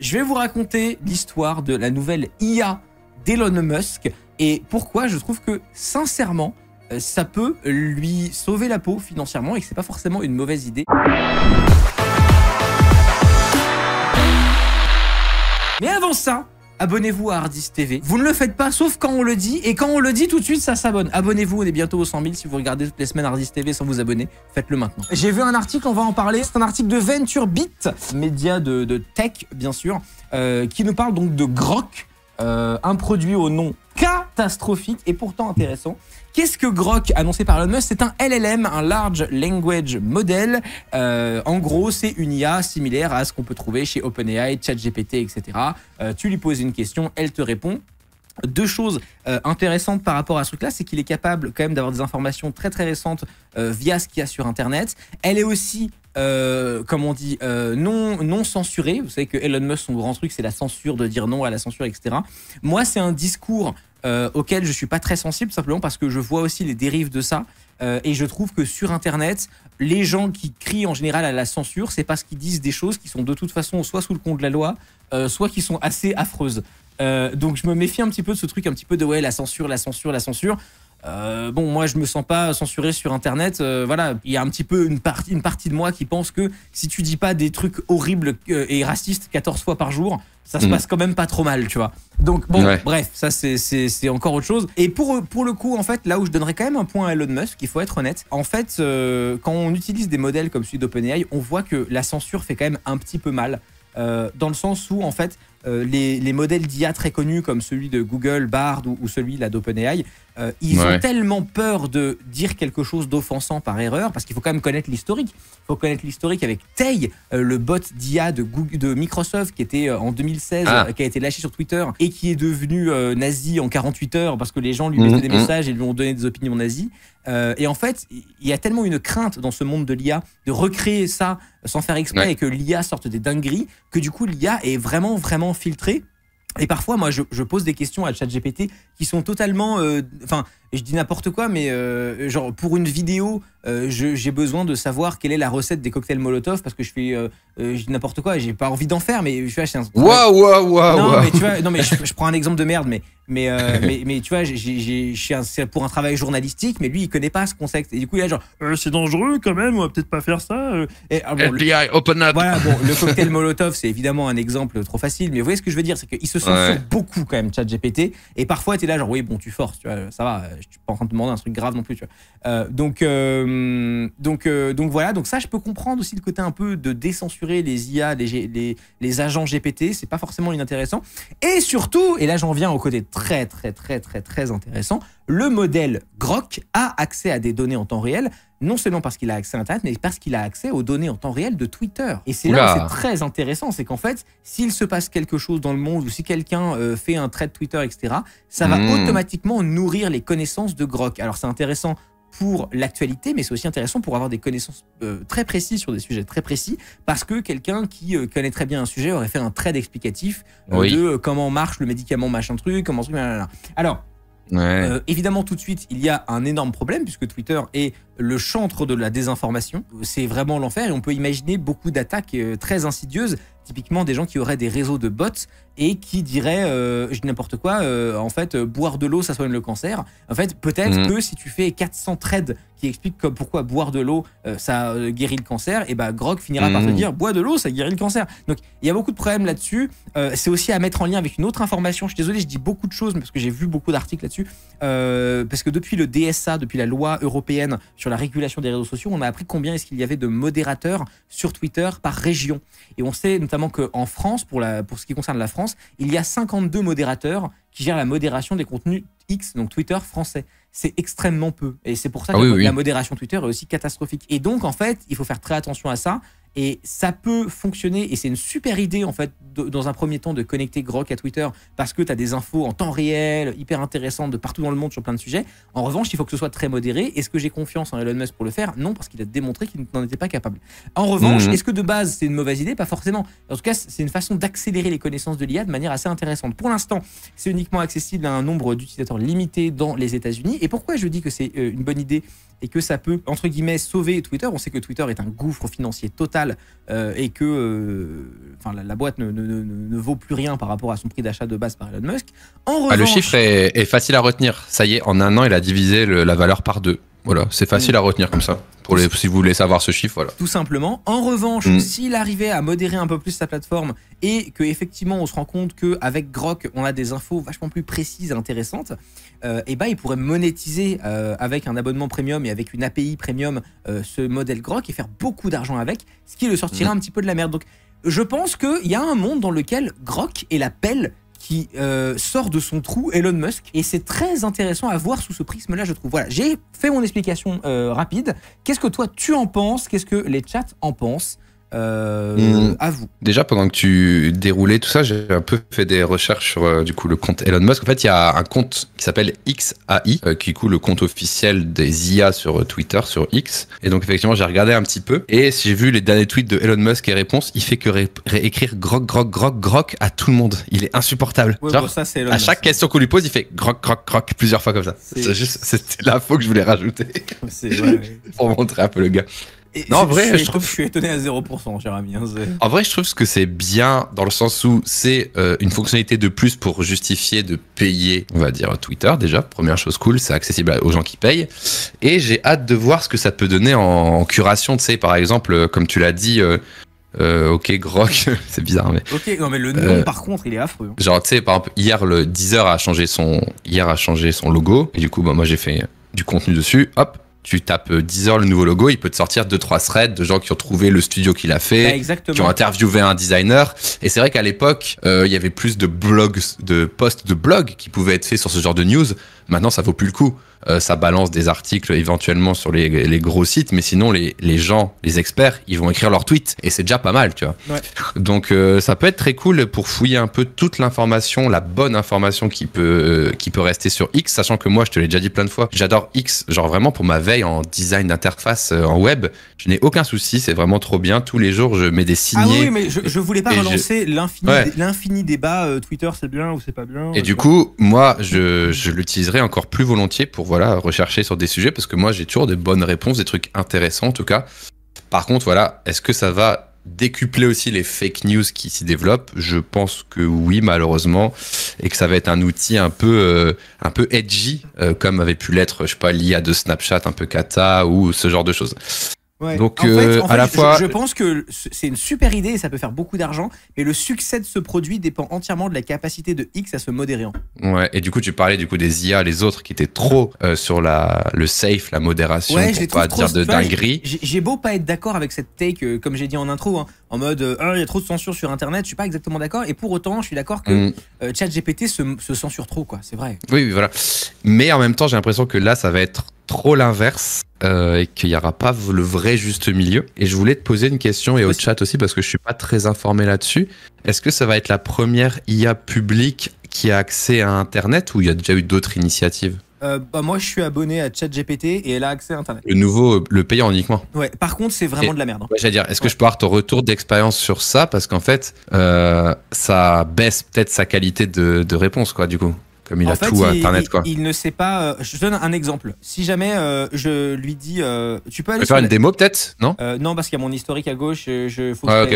Je vais vous raconter l'histoire de la nouvelle IA d'Elon Musk et pourquoi je trouve que sincèrement euh, ça peut lui sauver la peau financièrement et que c'est pas forcément une mauvaise idée. Mais avant ça, abonnez-vous à Hardis TV. Vous ne le faites pas, sauf quand on le dit, et quand on le dit, tout de suite, ça s'abonne. Abonnez-vous, on est bientôt aux 100 000. Si vous regardez toutes les semaines Hardis TV sans vous abonner, faites-le maintenant. J'ai vu un article, on va en parler. C'est un article de VentureBeat, média de, de tech, bien sûr, euh, qui nous parle donc de Grok, euh, un produit au nom catastrophique et pourtant intéressant, Qu'est-ce que Grok, annoncé par Elon Musk C'est un LLM, un Large Language Model. Euh, en gros, c'est une IA similaire à ce qu'on peut trouver chez OpenAI, ChatGPT, etc. Euh, tu lui poses une question, elle te répond. Deux choses euh, intéressantes par rapport à ce truc-là, c'est qu'il est capable quand même d'avoir des informations très très récentes via ce qu'il y a sur Internet. Elle est aussi euh, comme on dit, euh, non, non censuré. Vous savez que Elon Musk, son grand truc, c'est la censure, de dire non à la censure, etc. Moi, c'est un discours euh, auquel je suis pas très sensible, simplement parce que je vois aussi les dérives de ça. et je trouve que sur Internet, les gens qui crient en général à la censure, c'est parce qu'ils disent des choses qui sont de toute façon soit sous le compte de la loi, soit qui sont assez affreuses. donc je me méfie un petit peu de ce truc, un petit peu de ouais, la censure, la censure, la censure. Euh, bon, moi, je me sens pas censuré sur Internet. Euh, voilà, il y a un petit peu une partie, de moi qui pense que si tu dis pas des trucs horribles euh, et racistes 14 fois par jour, ça se mm. passe quand même pas trop mal, tu vois. Donc bon, bref, ça c'est encore autre chose. Et pour, le coup, en fait, là où je donnerais quand même un point à Elon Musk, il faut être honnête, en fait, quand on utilise des modèles comme celui d'OpenAI, on voit que la censure fait quand même un petit peu mal, dans le sens où, en fait, euh, les, modèles d'IA très connus comme celui de Google, Bard ou, celui d'OpenAI, euh, ils ont tellement peur de dire quelque chose d'offensant par erreur, parce qu'il faut quand même connaître l'historique. Il faut connaître l'historique avec Tay, euh, le bot d'IA de, Microsoft qui était en 2016, ah. qui a été lâché sur Twitter et qui est devenu nazi en 48 heures parce que les gens lui mhm, mettaient des mhm. messages et lui ont donné des opinions nazies. et en fait, il y a tellement une crainte dans ce monde de l'IA de recréer ça sans faire exprès et que l'IA sorte des dingueries que du coup l'IA est vraiment, vraiment filtré. Et parfois, moi, je, pose des questions à ChatGPT qui sont totalement, euh, enfin, je dis n'importe quoi, mais euh, genre pour une vidéo, euh, j'ai besoin de savoir quelle est la recette des cocktails Molotov parce que je fais, euh, dis n'importe quoi, j'ai pas envie d'en faire, mais je suis un. Waouh, waouh, waouh. Non, mais tu vois, non mais je, prends un exemple de merde, mais mais mais, tu vois, c'est pour un travail journalistique, mais lui il connaît pas ce concept et du coup il a genre, c'est dangereux quand même, on va peut-être pas faire ça. Et, ah, le, open up. bon, le cocktail Molotov, c'est évidemment un exemple trop facile, mais vous voyez ce que je veux dire, c'est qu'il se sent beaucoup quand même, GPT et parfois tu es là genre, oui bon, tu forces, tu vois, ça va je suis pas en demander un truc grave non plus, euh, donc, euh, donc, euh, donc voilà, donc ça, je peux comprendre aussi le côté un peu de décensurer les IA, les, agents GPT, c'est pas forcément inintéressant. Et surtout, et là j'en viens au côté très, très, très, très, très intéressant, le modèle Grok a accès à des données en temps réel, non seulement parce qu'il a accès à Internet, mais parce qu'il a accès aux données en temps réel de Twitter. Et c'est là où c'est très intéressant, c'est qu'en fait, s'il se passe quelque chose dans le monde ou si quelqu'un euh, fait un trait Twitter, etc., ça va hmm. automatiquement nourrir les connaissances de Grok. Alors c'est intéressant pour l'actualité, mais c'est aussi intéressant pour avoir des connaissances euh, très précises sur des sujets très précis, parce que quelqu'un qui euh, connaît très bien un sujet aurait fait un trade explicatif de comment marche le médicament machin truc, comment truc, Alors, euh, évidemment, tout de suite, il y a un énorme problème puisque Twitter est le chantre de la désinformation. C'est vraiment l'enfer et on peut imaginer beaucoup d'attaques euh, très insidieuses Typiquement, des gens qui auraient des réseaux de bots et qui diraient, euh, je dis n'importe quoi, euh, en fait, euh, boire de l'eau, ça soigne le cancer. En fait, peut-être mm. que si tu fais 400 threads qui expliquent comme pourquoi boire de l'eau, ça guérit le cancer, et eh ben Grog finira par te mm. dire, bois de l'eau, ça guérit le cancer. Donc, il y a beaucoup de problèmes là-dessus. c'est aussi à mettre en lien avec une autre information. Je suis désolé, je dis beaucoup de choses, parce que j'ai vu beaucoup d'articles là-dessus. parce que depuis le DSA, depuis la loi européenne sur la régulation des réseaux sociaux, on a appris combien est-ce qu'il y avait de modérateurs sur Twitter par région. Et on sait notamment notamment qu'en France, pour, ce qui concerne la France, il y a 52 modérateurs qui gèrent la modération des contenus X, donc Twitter français. C'est extrêmement peu. Et c'est pour ça ah que la modération Twitter est aussi catastrophique. Et donc, en fait, il faut faire très attention à ça. Et ça peut fonctionner, et c'est une super idée en fait, dans un premier temps, de connecter Grok à Twitter, parce que tu as des infos en temps réel, hyper intéressantes de partout dans le monde sur plein de sujets. En revanche, il faut que ce soit très modéré. Est-ce que j'ai confiance en Elon Musk pour le faire Non, parce qu'il a démontré qu'il n'en était pas capable. En revanche, mhm. est-ce que de base, c'est une mauvaise idée Pas forcément. En tout cas, c'est une façon d'accélérer les connaissances de l'IA de manière assez intéressante. Pour l'instant, c'est uniquement accessible à un nombre d'utilisateurs limité dans les États-Unis. Et pourquoi je dis que c'est euh, une bonne idée et que ça peut, entre guillemets, sauver Twitter. On sait que Twitter est un gouffre financier total euh, et que euh, la, boîte ne, vaut plus rien par rapport à son prix d'achat de base par Elon Musk. En ah, le chiffre est, facile à retenir. Ça y est, en un an, il a divisé la valeur par deux. Voilà, c'est facile à mm. retenir comme ça. Pour les, si vous voulez savoir ce chiffre, voilà. Tout simplement. En revanche, mm. s'il arrivait à modérer un peu plus sa plateforme et que effectivement on se rend compte que avec Grok, on a des infos vachement plus précises et intéressantes, et euh, eh ben il pourrait monétiser euh, avec un abonnement premium et avec une API premium euh, ce modèle Grok et faire beaucoup d'argent avec, ce qui le sortira mm. un petit peu de la merde. Donc je pense qu'il y a un monde dans lequel Grok est la pelle qui euh, sort de son trou, Elon Musk. Et c'est très intéressant à voir sous ce prisme-là, je trouve. Voilà, j'ai fait mon explication euh, rapide. Qu'est-ce que toi, tu en penses Qu'est-ce que les chats en pensent euh, mm. à vous. Déjà, pendant que tu déroulais tout ça, j'ai un peu fait des recherches sur euh, du coup le compte Elon Musk. En fait, il y a un compte qui s'appelle XAI, euh, qui est le compte officiel des IA sur euh, Twitter, sur X. Et donc, effectivement, j'ai regardé un petit peu. Et si j'ai vu les derniers tweets de Elon Musk et réponses, il fait que réécrire grog, grog, grog, grog à tout le monde. Il est insupportable. ça, c'est à chaque question qu'on lui pose, il fait grog, grog, grog plusieurs fois comme ça. C'est C'était l'info que je voulais rajouter. c'est ouais. Pour montrer un peu le gars en vrai, je, trouve. suis étonné à 0%, cher ami. Hein, en vrai, je trouve que c'est bien dans le sens où c'est euh, une fonctionnalité de plus pour justifier de payer, on va dire, Twitter déjà. Première chose cool, c'est accessible aux gens qui payent. Et j'ai hâte de voir ce que ça peut donner en, curation. Tu sais, par exemple, euh, comme tu l'as dit. Euh, ok, Grok, c'est bizarre, mais. Ok, non, mais le nom, par contre, il est affreux. Genre, tu sais, par exemple, hier, le Deezer a changé son, hier a changé son logo. Et du coup, bah, moi, j'ai fait du contenu dessus. Hop, tu tapes euh, Deezer, le nouveau logo, il peut te sortir deux trois threads de gens qui ont trouvé le studio qu'il a fait, bah, qui ont interviewé un designer. Et c'est vrai qu'à l'époque, euh, il y avait plus de blogs, de posts de blogs qui pouvaient être faits sur ce genre de news. Maintenant, ça vaut plus le coup. Euh, ça balance des articles éventuellement sur les, les gros sites, mais sinon les, les, gens, les experts, ils vont écrire leurs tweets et c'est déjà pas mal, tu vois. Donc euh, ça peut être très cool pour fouiller un peu toute l'information, la bonne information qui peut, euh, qui peut rester sur X, sachant que moi, je te l'ai déjà dit plein de fois, j'adore X, genre vraiment pour ma veille en design d'interface en web, je n'ai aucun souci, c'est vraiment trop bien. Tous les jours, je mets des ah signés. Ah oui, mais je, je voulais pas relancer l'infini débat Twitter, c'est bien ou c'est pas bien. Et du coup, moi, je, je l'utiliserai encore plus volontiers pour voilà, rechercher sur des sujets parce que moi, j'ai toujours des bonnes réponses, des trucs intéressants en tout cas. Par contre, voilà, est-ce que ça va décupler aussi les fake news qui s'y développent Je pense que oui, malheureusement, et que ça va être un outil un peu, euh, un peu edgy, euh, comme avait pu l'être, je sais pas, l'IA de Snapchat, un peu kata ou ce genre de choses. Donc euh, à la fois, je pense que c'est une super idée et ça peut faire beaucoup d'argent, mais le succès de ce produit dépend entièrement de la capacité de X à se modérer. Ouais. Et du coup, tu parlais du coup des IA, les autres qui étaient trop euh, sur la le safe, la modération, pour pas dire de dinguerie. J'ai beau pas être d'accord avec cette take, euh, comme j'ai dit en intro, hein, en mode ah, il y a trop de censure sur Internet. Je suis pas exactement d'accord. Et pour autant, je suis d'accord que mm. ChatGPT se, censure trop, quoi. C'est vrai. oui, voilà. Mais en même temps, j'ai l'impression que là, ça va être trop l'inverse euh, et qu'il n'y aura pas le vrai juste milieu. Et je voulais te poser une question et au chat aussi parce que je ne suis pas très informé là-dessus. Est-ce que ça va être la première IA publique qui a accès à Internet ou il y a déjà eu d'autres initiatives euh, bah moi, je suis abonné à ChatGPT et elle a accès à Internet. Le nouveau, euh, le payant uniquement. Ouais. Par contre, c'est vraiment de la merde. Hein. J'allais dire, est-ce que je peux avoir ton retour d'expérience sur ça parce qu'en fait, ça baisse peut-être sa qualité de, de réponse, quoi, du coup comme il a tout Internet. Quoi. Il, il, ne sait pas. Euh, je donne un exemple. Si jamais euh, je lui dis, euh, tu peux faire une démo peut-être, non Non, parce qu'il y a mon historique à gauche. Je, faut, ah,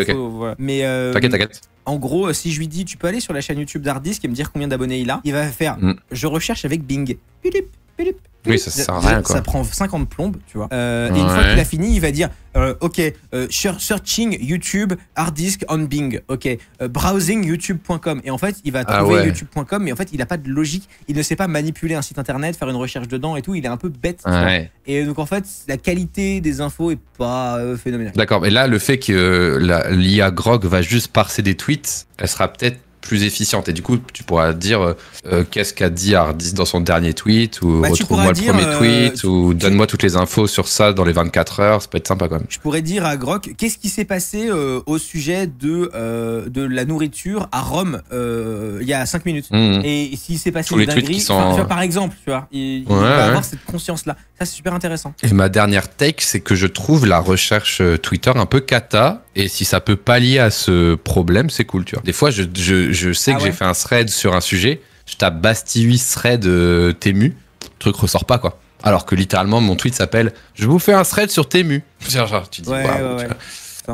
Mais t'inquiète, t'inquiète. En gros, si je lui dis, tu peux aller sur la chaîne YouTube d'Hardisk et me dire combien d'abonnés il a, il va faire. Mm. Je recherche avec Bing. Philippe oui, ça, ça prend 50 plombes, tu vois. Euh, et une fois qu'il a fini, il va dire euh, Ok, euh, searching YouTube hard disk on Bing. Ok, browsing YouTube.com. Et en fait, il va ah trouver YouTube.com, mais en fait, il n'a pas de logique. Il ne sait pas manipuler un site internet, faire une recherche dedans et tout. Il est un peu bête. Et donc, en fait, la qualité des infos est pas phénoménale. D'accord, mais là, le fait que l'IA Grog va juste parser des tweets, elle sera peut-être plus efficiente. Et du coup, tu pourras dire euh, euh, qu'est-ce qu'a dit Ardis dans son dernier tweet, ou bah, retrouve-moi le premier euh, tweet, ou donne-moi toutes les infos sur ça dans les 24 heures. Ça peut être sympa quand même. Je pourrais dire à Grok, qu'est-ce qui s'est passé au sujet de, de la nourriture à Rome il y a 5 minutes mmh. Et s'il s'est passé Tous les par exemple, tu vois, il, va avoir cette conscience-là. Ça, c'est super intéressant. Et ma dernière take, c'est que je trouve la recherche Twitter un peu cata et si ça peut pallier à ce problème, c'est cool, tu vois. Des fois, je, sais ah que j'ai fait un thread sur un sujet, je tape Basti 8 thread euh, Tému, le truc ressort pas, quoi. Alors que littéralement, mon tweet s'appelle Je vous fais un thread sur Tému. Genre, tu dis, ouais,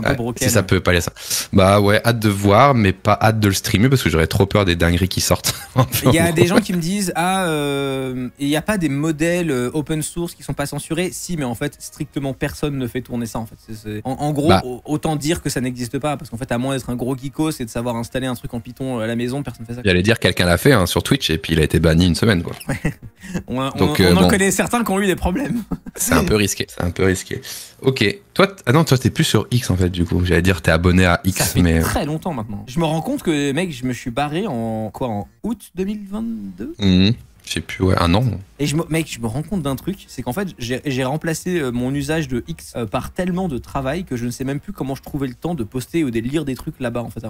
ah, si ça peut pas aller ça. Bah ouais, hâte de voir, mais pas hâte de le streamer parce que j'aurais trop peur des dingueries qui sortent. Il y a des gens qui me disent Ah, euh, il n'y a pas des modèles euh, open source qui sont pas censurés. Si, mais en fait, strictement personne ne fait tourner ça. En, fait. en, gros, bah. autant dire que ça n'existe pas parce qu'en fait, à moins d'être un gros geeko c'est de savoir installer un truc en Python euh, à la maison, personne fait ça. J'allais dire quelqu'un l'a fait hein, sur Twitch et puis il a été banni une semaine. on, Donc, on, en connaît certains qui ont eu des problèmes. C'est un peu risqué. C'est un peu risqué. Ok. Toi, ah non, t'es plus sur X en fait, du coup. J'allais dire, t'es abonné à X, mais. Euh. très longtemps maintenant. Je me rends compte que, mec, je me suis barré en quoi En août 2022 mhm. Je sais plus, ouais, un an. Et je me, mec, je me rends compte d'un truc, c'est qu'en fait, j'ai remplacé euh, mon usage de X euh, par tellement de travail que je ne sais même plus comment je trouvais le temps de poster ou de lire des trucs là-bas, en fait.